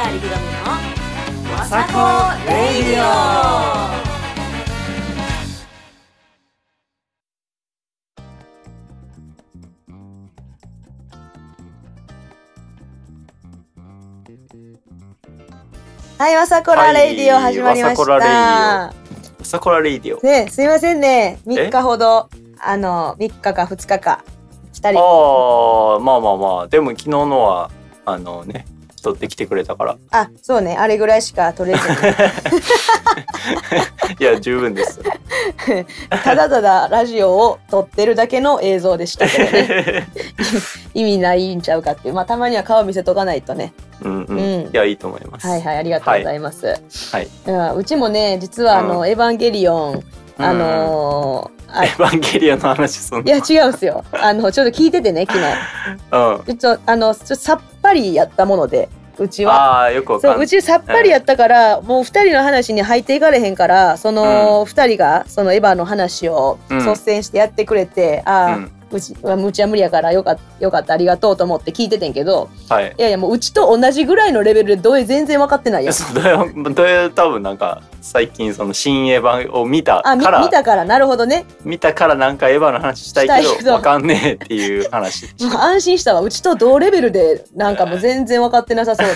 川りぐろみのわさこレイディオはいわさこらレイディオ始まりました、わさこらレイディオねすいませんね3日ほどあの3日か2日か2人ああまあまあまあでも昨日のはあのね取ってきてくれたからあそうねあれぐらいしか取れてないいや十分です ただただラジオを撮ってるだけの映像でしたけどね 意味ないんちゃうかっていうまあたまには顔見せとかないとねうんうん、うん、いやいいと思いますはいはいありがとうございます、はい、はい、うん、うちもね実はあの、うん、エヴァンゲリオン」あのーエヴァンゲリオの話そんいや違うんですよあのちょっと聞いててね昨日、うん、ちょっとあのちょさっぱりやったものでうちはあよくそううちさっぱりやったから、うん、もう2人の話に入っていかれへんからその、う2人がそのエヴァの話を率先してやってくれて、うん、ああ、うんうちは無茶無理やからよかよかったありがとうと思って聞いててんけど、はい、いやいやもううちと同じぐらいのレベルでどう全然分かってないやん そうだよ多分なんか最近その新エヴァを見たからあ見たからなるほどね見たからなんかエヴァの話したいけど分かんねえっていう話 安心したわうちと同レベルでなんかもう全然分かってなさそうで、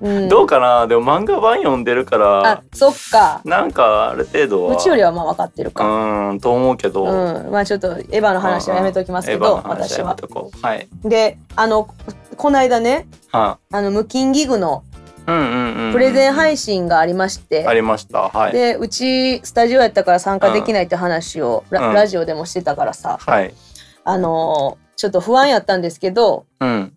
うん、どうかなでも漫画版読んでるからあそっかなんかある程度はうちよりはまあ分かってるかうんと思うけど、うん、まあちょっとエヴァの話はやめてておきますけど、私は。はい、であのこの間ね、はあ、あの無菌ギグのプレゼン配信がありまして、ありました、はい、でうちスタジオやったから参加できないって話を、うん、ララジオでもしてたからさ、はい、あのちょっと不安やったんですけど、うん、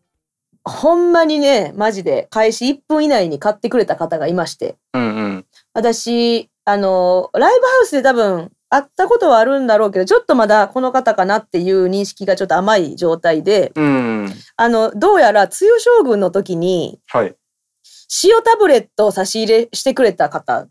ほんまにねマジで開始1分以内に買ってくれた方がいまして、うんうん、私あのライブハウスで多分会ったことはあるんだろうけどちょっとまだこの方かなっていう認識がちょっと甘い状態で、うん、あのどうやら梅雨将軍の時に、はい、塩タブレットを差し入れしてくれた方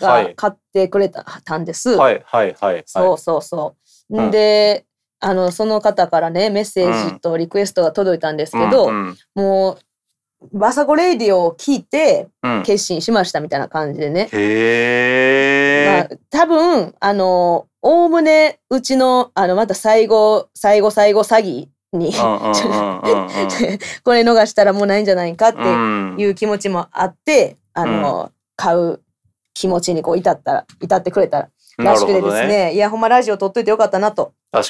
が買ってくれたんです。はいはいはい、そうそうそう。うん、であのその方からねメッセージとリクエストが届いたんですけど、うんうん、もうバサゴレディオを聞いて決心しましたみたいな感じでね。うん、へまあ、多分、あの、おおむねうちの、あの、また最後、最後、最後詐欺にこれ逃したらもうないんじゃないかっていう気持ちもあって、うん、あの、うん、買う気持ちにこう至ったら、至ってくれたららしくてですね、ねいや、ほんまラジオ撮っといてよかったなと、改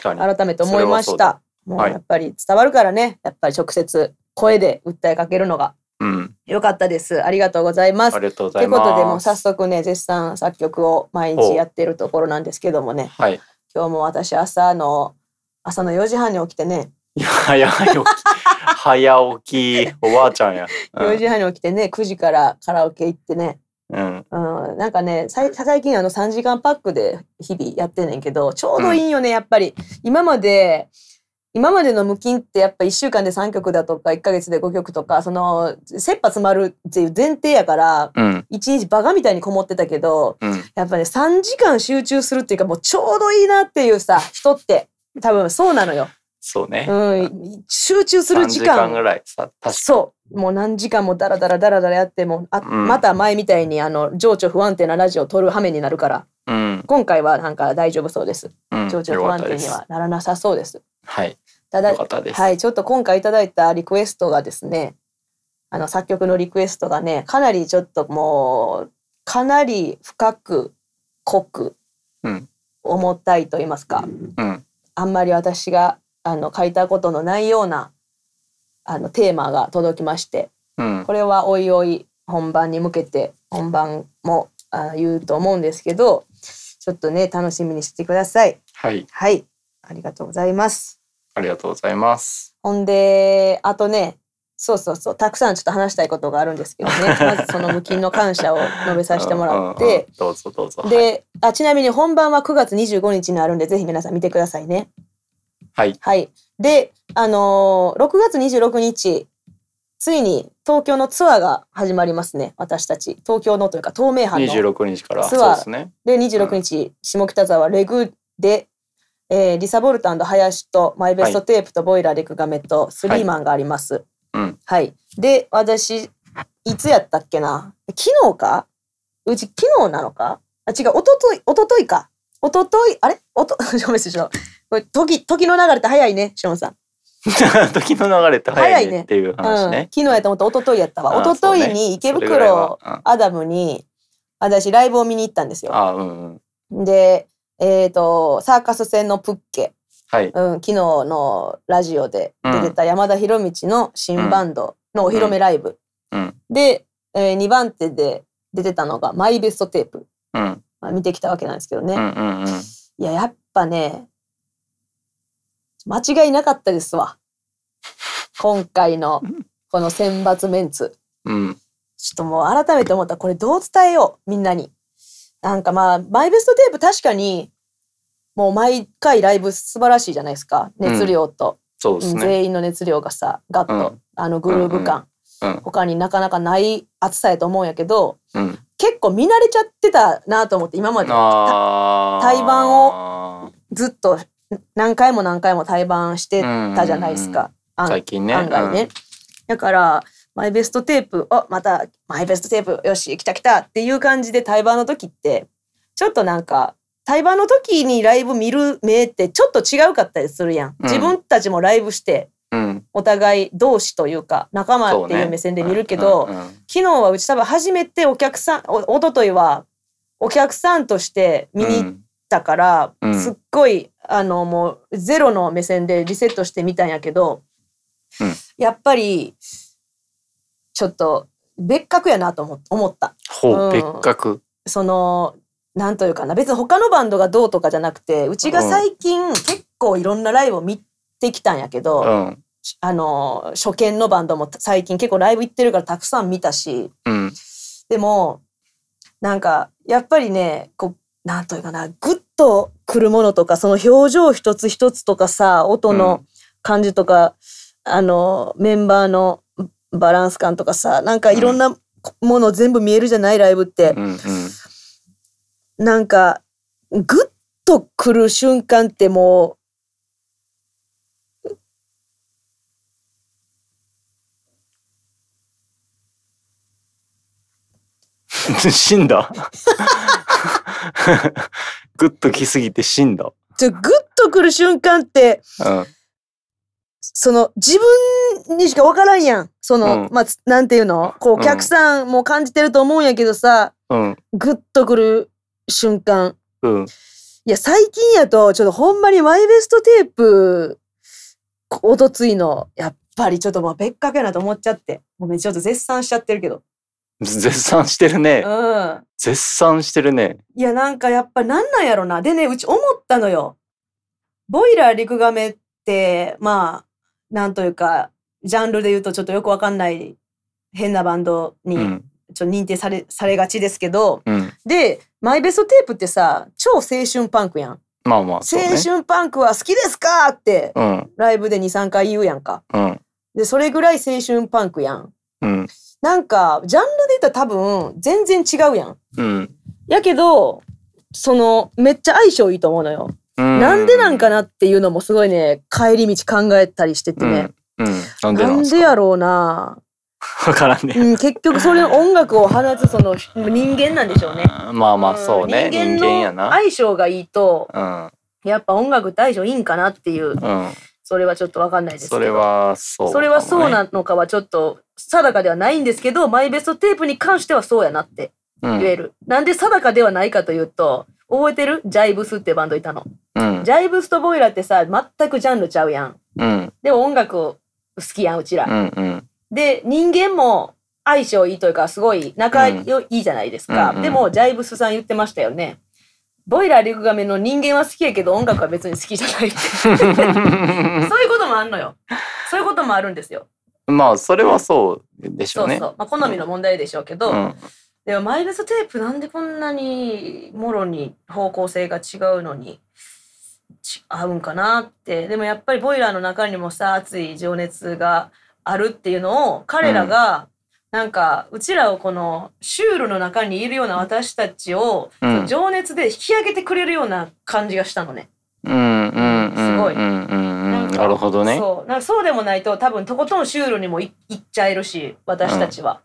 めて思いました。もうやっぱり伝わるからね、やっぱり直接声で訴えかけるのが。うん、よかったです。ありがとうございます。ありがとうございます。ということで、もう早速ね、絶賛作曲を毎日やってるところなんですけどもね。はい。今日も私朝の、朝の4時半に起きてね。早起き。早起き。おばあちゃんや。うん、4時半に起きてね、9時からカラオケ行ってね。うん、うん、なんかね最近あの3時間パックで日々やってんねんけどちょうどいいよね、うん、やっぱり今まで今までの無菌ってやっぱ1週間で3曲だとか1か月で5曲とかその切羽詰まるっていう前提やから、うん、1日バカみたいにこもってたけど、うん、やっぱね3時間集中するっていうかもうちょうどいいなっていうさ人って多分そうなのよ。そうね、うん、集中する時間ぐらいそうもう何時間もダラダラダラダラやってもあ、うん、また前みたいにあの情緒不安定なラジオを撮る羽目になるから、うん、今回はなんか大丈夫そうです、情緒不安定にはならなさそうです。はい。ただ、はい、ちょっと今回いただいたリクエストがですね、あの作曲のリクエストがね、かなりちょっともう、かなり深く、濃く、うん、重たいと言いますか、うん、あんまり私があの書いたことのないようなあのテーマが届きまして、うん、これはおいおい本番に向けて本番もあ言うと思うんですけどちょっとね楽しみにしてください。はい、はい、ありがとうございます。ありがとうございます。ほんで、あとね、そうそうそう、たくさんちょっと話したいことがあるんですけどね、まずその無菌の感謝を述べさせてもらって、どうぞどうぞ。で、あちなみに本番は9月25日にあるんで、ぜひ皆さん見てくださいね。はい。はい。で、あのー、6月26日、ついに東京のツアーが始まりますね私たち東京のというか東名阪の26日からツアーで,、ね、で26日、うん、下北沢レグでえー、リサ・ボルト林とマイベストテープとボイラーレクガメとスリーマンがあります。はい。はい、で私いつやったっけな昨日かうち昨日なのかあ違う一昨日一昨日か一昨日あれおと ごめこれ時時の流れって早いねしもさん。時の流れって早いね っていう話ね、ねうん、昨日やと思った一昨日やったわ一昨日に池袋、アダムに私ライブを見に行ったんですよ。あうんうん、でえー、と、サーカス戦のプッケ。はい、うん、昨日のラジオで出てた山田博道の新バンドのお披露目ライブ、うん、で、えー、2番手で出てたのが「マイベストテープ」うん、まあ、見てきたわけなんですけどね、うんうんうん、いややっぱね間違いなかったですわ今回のこの選抜メンツ、うん、ちょっともう改めて思ったこれどう伝えようみんなに。なんかまあ、マイベストテープ確かに、もう毎回ライブ素晴らしいじゃないですか。熱量と。うんね、全員の熱量がさ、ガッと、うん、あのグルーヴ感、うんうん、他になかなかない暑さやと思うんやけど、うん、結構見慣れちゃってたなと思って、今まで。対バンをずっと何回も何回も対バンしてたじゃないですか。最近ね。案外ね。だから、マイベストテープ、あ、また、マイベストテープ、よし、来た来たっていう感じで対バの時って、ちょっとなんか、対バの時にライブ見る目ってちょっと違うかったりするやん。自分たちもライブして、お互い同士というか、仲間っていう目線で見るけど、昨日はうち多分初めてお客さん、おとといはお客さんとして見に行ったから、すっごい、あの、もうゼロの目線でリセットしてみたんやけど、やっぱり、ちょっと別格やなと思思った。ほう、うん、別格。そのなんというかな別に他のバンドがどうとかじゃなくてうちが最近結構いろんなライブを見てきたんやけど、うん、あの初見のバンドも最近結構ライブ行ってるからたくさん見たし、うん、でもなんかやっぱりねこうなんというかなグッとくるものとかその表情一つ一つとかさ音の感じとか、うん、あのメンバーのバランス感とかさなんかいろんなもの全部見えるじゃないライブって、うんうん、なんかグッとくる瞬間ってもう 死んだ グッときすぎて死んだ。ちょグッとくる瞬間って、うんその自分にしか分からんやん。その、うんまあ、なんていうのこう、お客さんも感じてると思うんやけどさ、うん。グッとくる瞬間。うん。いや、最近やと、ちょっとほんまにマイベストテープ、おとついの、やっぱりちょっとまあ別格やなと思っちゃって。ごめん、ちょっと絶賛しちゃってるけど。絶賛してるね。うん。絶賛してるね。いや、なんかやっぱなんなんやろな。でね、うち思ったのよ。ボイラーリクガメって、まあ、なんというか、ジャンルで言うとちょっとよくわかんない変なバンドに、ちょっと認定され、うん、されがちですけど、うん、で、マイベストテープってさ、超青春パンクやん。まあまあ、ね、青春パンクは好きですかって、ライブで2、3回言うやんか。うん、で、それぐらい青春パンクやん。うん、なんか、ジャンルで言ったら多分、全然違うやん。うん、やけど、その、めっちゃ相性いいと思うのよ。なんでなんかなっていうのもすごいね帰り道考えたりしててね、うんうん、なんでなんでやろうな分からんね、うん、結局それ音楽を放つその人間なんでしょうねまあまあそうね、人間やな相性がいいと、うん、やっぱ音楽大丈夫いいんかなっていう、うん、それはちょっと分かんないですけどそれはそう、ね、それはそうなのかはちょっと定かではないんですけどマイベストテープに関してはそうやなって言える、うん、なんで定かではないかというと覚えてるジャイブスってバンドいたの。うん、ジャイブスとボイラーってさ、全くジャンルちゃうやん。うん、でも音楽好きやん、うちら。うんうん、で、人間も相性いいというか、すごい仲良いいじゃないですか。うん、でも、ジャイブスさん言ってましたよね。ボイラーリクガメの人間は好きやけど音楽は別に好きじゃないって そういうこともあるのよ。そういうこともあるんですよ。まあそれはそうでしょうね。そうそうまあ、好みの問題でしょうけど、うん、でもマイルス・テープなんでこんなにもろに方向性が違うのに合うんかなってでもやっぱりボイラーの中にもさ熱い情熱があるっていうのを彼らが、なんかうちらをこのシュールの中にいるような私たちを、情熱で引き上げてくれるような感じがしたのね。うんうんすごい。なるほどね。そう、なんかそうでもないと多分とことんシュールにもいっちゃえるし、私たちは。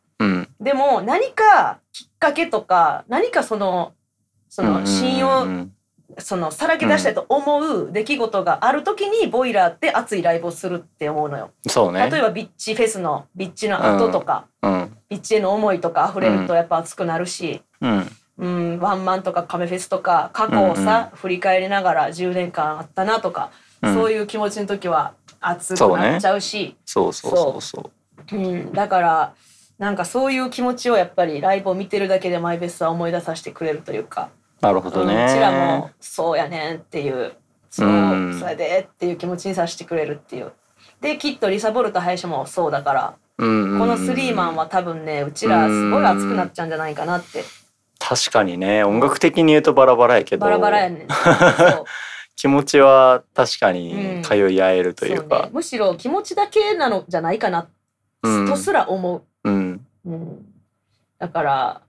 でも何かきっかけとか何かそのその信用、そのさらけ出したいと思う出来事がある時にボイラーって熱いライブをするって思うのよ。そうね、例えばビッチフェスのビッチの後とか、うん、ビッチへの思いとか溢れるとやっぱ熱くなるし、うん、うん、ワンマンとかカメフェスとか過去をさ、うん振り返りながら10年間あったなとか、うん、そういう気持ちの時は熱くなっちゃうしそう、そうそうそうそう、うん、だからなんかそういう気持ちをやっぱりライブを見てるだけでマイベストは思い出させてくれるというかなるほどね、うちらもそうやねんっていうそう、うん、それでっていう気持ちにさせてくれるっていうできっとリサ・ボルト林もそうだから、うんうんこのスリーマンは多分ねうちらすごい熱くなっちゃうんじゃないかなって、確かにね音楽的に言うとバラバラやけどバラバラやね 気持ちは確かに通い合えるというか、うんうね、むしろ気持ちだけなのじゃないかな、とすら思ううん、うん、だから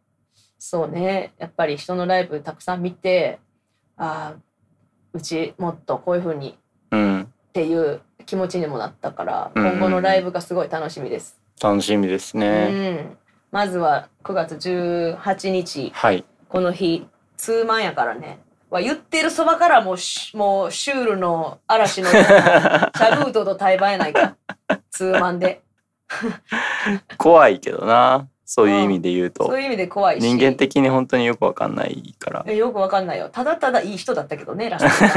そうねやっぱり人のライブたくさん見てああうちもっとこういうふうに、うん、っていう気持ちにもなったから、今後のライブがすごい楽しみです。楽しみですね、うん、まずは9月18日、はい、この日2万やからねは言ってるそばからもうもうシュールの嵐の シャルートと対バやないか2万で。怖いけどなそういう意味で言うと、うん、そういう意味で怖い人間的に本当によくわかんないからよくわかんないよただただいい人だったけどねラス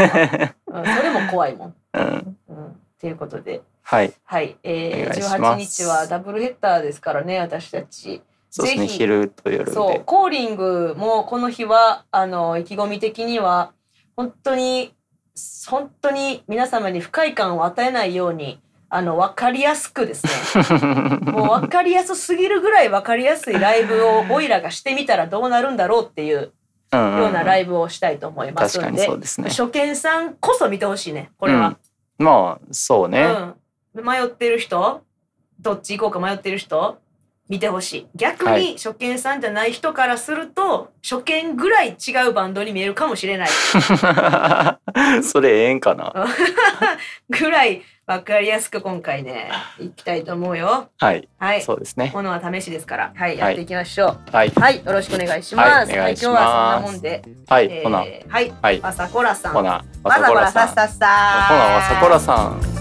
トうん、それも怖いもん。うんうん、ということではい、はいえー、18日はダブルヘッダーですからね私たち。そうですね昼と夜そうコーリングもこの日はあの意気込み的には本当に本当に皆様に不快感を与えないようにあの、わかりやすくですね。もうわかりやすすぎるぐらいわかりやすいライブをボイラがしてみたらどうなるんだろうっていう。ようなライブをしたいと思いますので,、うね、初見さんこそ見てほしいねこれは、うん、まあそうね、うん、迷ってる人どっち行こうか迷ってる人見てほしい逆に初見さんじゃない人からすると、はい、初見ぐらい違うバンドに見えるかもしれない それええんかな ぐらい分かりやすく今回ねいきたいと思うよはい、はい、そうですねものは試しですからはい、やっていきましょう、はい、はい、よろしくお願いします、はい、今日はそんなもんではい、えー、ほなはい、はい、わさこらさんほなわさこらさんほなわさこらさん